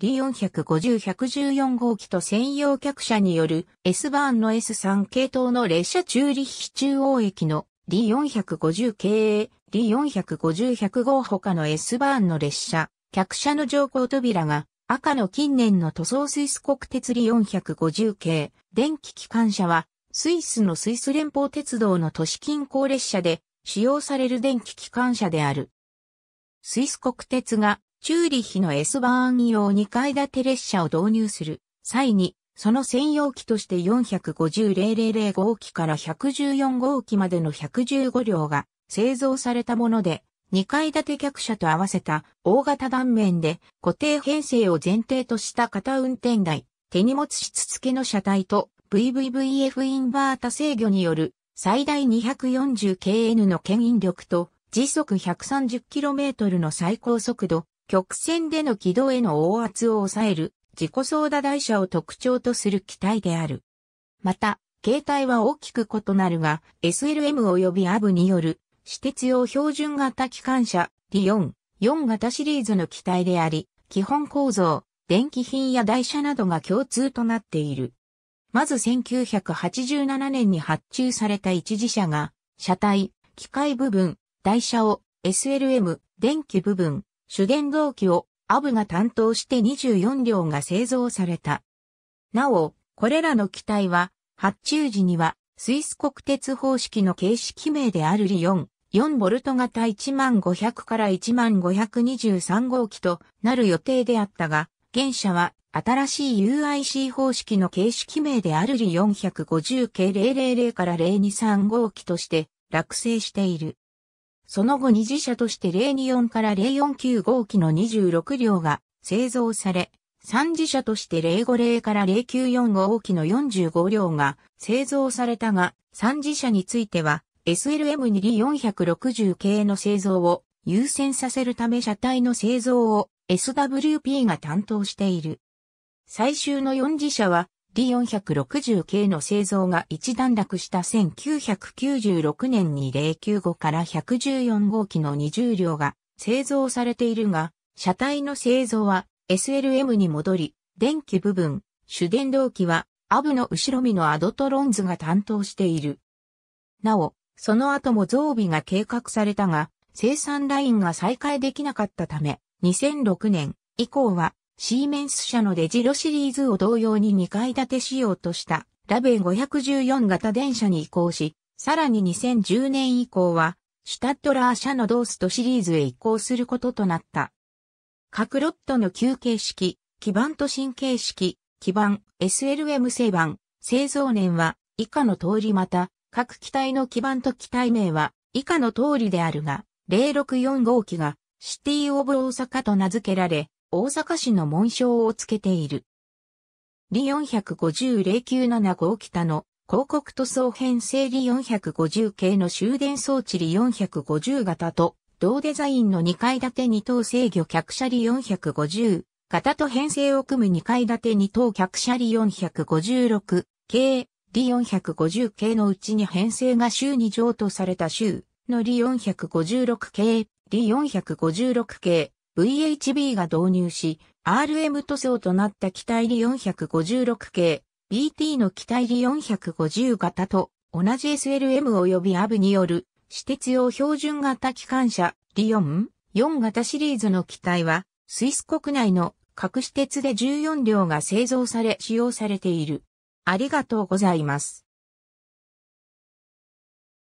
D450-114 号機と専用客車による S バーンの S3 系統の列車中立非中央駅の D450 系 D450-100 号他の S バーンの列車、客車の乗降扉が赤の近年の塗装スイス国鉄 d 450系電気機関車はスイスのスイス連邦鉄道の都市近郊列車で使用される電気機関車である。スイス国鉄がチューリヒの S バーン用2階建て列車を導入する際に、その専用機として450-000号機から114号機までの115両が製造されたもので、2階建て客車と合わせた大型断面で固定編成を前提とした型運転台、手荷物室付けの車体と VVVF インバータ制御による最大 240kN の牽引力と時速 130km の最高速度曲線での軌道への応圧を抑える自己操舵台車を特徴とする機体である。また、形態は大きく異なるが、SLM 及び AV による、私鉄用標準型機関車、D4、4型シリーズの機体であり、基本構造、電気品や台車などが共通となっている。まず1987年に発注された一次車が、車体、機械部分、台車を SLM、電気部分、主電動機をアブが担当して24両が製造された。なお、これらの機体は、発注時には、スイス国鉄方式の形式名であるリオン、4ボルト型1500から1523号機となる予定であったが、現社は新しい UIC 方式の形式名であるリ450系000から023号機として落成している。その後二次車として024から049号機の26両が製造され、3次車として050から094号機の45両が製造されたが、3次車については SLM2D460 系の製造を優先させるため車体の製造を SWP が担当している。最終の4次車は T460 系の製造が一段落した1996年に095から114号機の20両が製造されているが、車体の製造は SLM に戻り、電気部分、主電動機はアブの後ろ身のアドトロンズが担当している。なお、その後も増備が計画されたが、生産ラインが再開できなかったため、2006年以降はシーメンス社のデジロシリーズを同様に2階建て仕様としたラベン514型電車に移行し、さらに2010年以降は、シュタッドラー社のドーストシリーズへ移行することとなった。各ロットの旧形式、基板と新形式、基板、SLM 製板、製造年は以下の通りまた、各機体の基板と機体名は以下の通りであるが、0645機がシティオブ大阪と名付けられ、大阪市の紋章をつけている。リ450-097号北の広告塗装編成リ450系の終電装置リ450型と同デザインの2階建て2等制御客車リ450型と編成を組む2階建て2等客車リ456系リ450系のうちに編成が週に譲渡された週のリ456系リ456系 VHB が導入し、RM 塗装となった機体リ456系、BT の機体リ450型と同じ SLM 及びアブによる、私鉄用標準型機関車、リ4、4型シリーズの機体は、スイス国内の各私鉄で14両が製造され使用されている。ありがとうございます。